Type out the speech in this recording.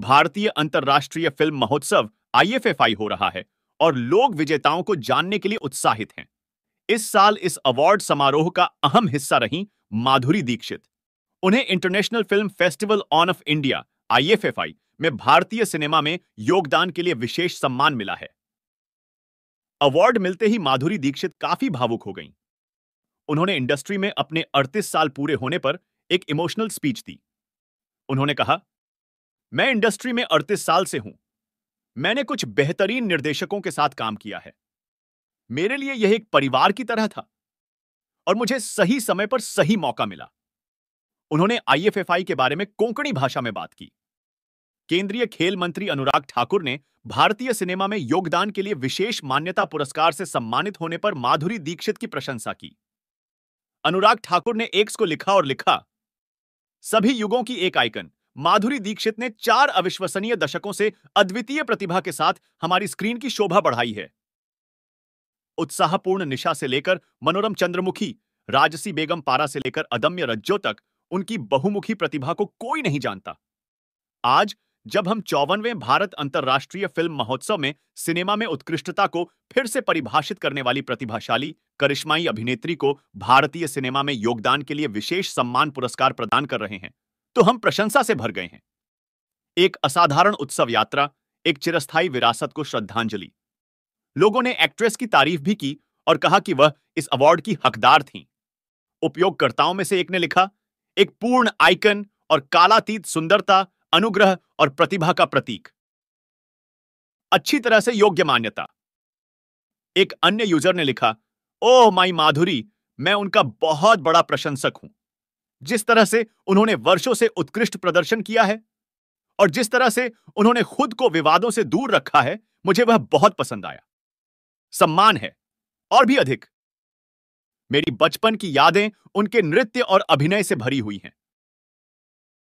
भारतीय अंतर्राष्ट्रीय फिल्म महोत्सव आई हो रहा है और लोग विजेताओं को जानने के लिए उत्साहित हैं इस साल इस अवार्ड समारोह का अहम हिस्सा रही माधुरी दीक्षित उन्हें international film festival on of India I में भारतीय सिनेमा में योगदान के लिए विशेष सम्मान मिला है अवार्ड मिलते ही माधुरी दीक्षित काफी भावुक हो गईं। उन्होंने इंडस्ट्री में अपने 38 साल पूरे होने पर एक इमोशनल स्पीच दी उन्होंने कहा मैं इंडस्ट्री में अड़तीस साल से हूं मैंने कुछ बेहतरीन निर्देशकों के साथ काम किया है मेरे लिए यह एक परिवार की तरह था और मुझे सही समय पर सही मौका मिला उन्होंने आईएफएफआई के बारे में कोंकणी भाषा में बात की केंद्रीय खेल मंत्री अनुराग ठाकुर ने भारतीय सिनेमा में योगदान के लिए विशेष मान्यता पुरस्कार से सम्मानित होने पर माधुरी दीक्षित की प्रशंसा की अनुराग ठाकुर ने एक्स को लिखा और लिखा सभी युगों की एक आइकन माधुरी दीक्षित ने चार अविश्वसनीय दशकों से अद्वितीय प्रतिभा के साथ हमारी स्क्रीन की शोभा बढ़ाई है उत्साहपूर्ण निशा से लेकर मनोरम चंद्रमुखी राजसी बेगम पारा से लेकर अदम्य रज्जो तक उनकी बहुमुखी प्रतिभा को कोई नहीं जानता आज जब हम चौवनवें भारत अंतर्राष्ट्रीय फिल्म महोत्सव में सिनेमा में उत्कृष्टता को फिर से परिभाषित करने वाली प्रतिभाशाली करिश्माई अभिनेत्री को भारतीय सिनेमा में योगदान के लिए विशेष सम्मान पुरस्कार प्रदान कर रहे हैं तो हम प्रशंसा से भर गए हैं एक असाधारण उत्सव यात्रा एक चिरस्थायी विरासत को श्रद्धांजलि लोगों ने एक्ट्रेस की तारीफ भी की और कहा कि वह इस अवार्ड की हकदार थीं। उपयोगकर्ताओं में से एक ने लिखा एक पूर्ण आइकन और कालातीत सुंदरता अनुग्रह और प्रतिभा का प्रतीक अच्छी तरह से योग्य मान्यता एक अन्य यूजर ने लिखा ओह माई माधुरी मैं उनका बहुत बड़ा प्रशंसक हूं जिस तरह से उन्होंने वर्षों से उत्कृष्ट प्रदर्शन किया है और जिस तरह से उन्होंने खुद को विवादों से दूर रखा है मुझे वह बहुत पसंद आया सम्मान है और भी अधिक मेरी बचपन की यादें उनके नृत्य और अभिनय से भरी हुई हैं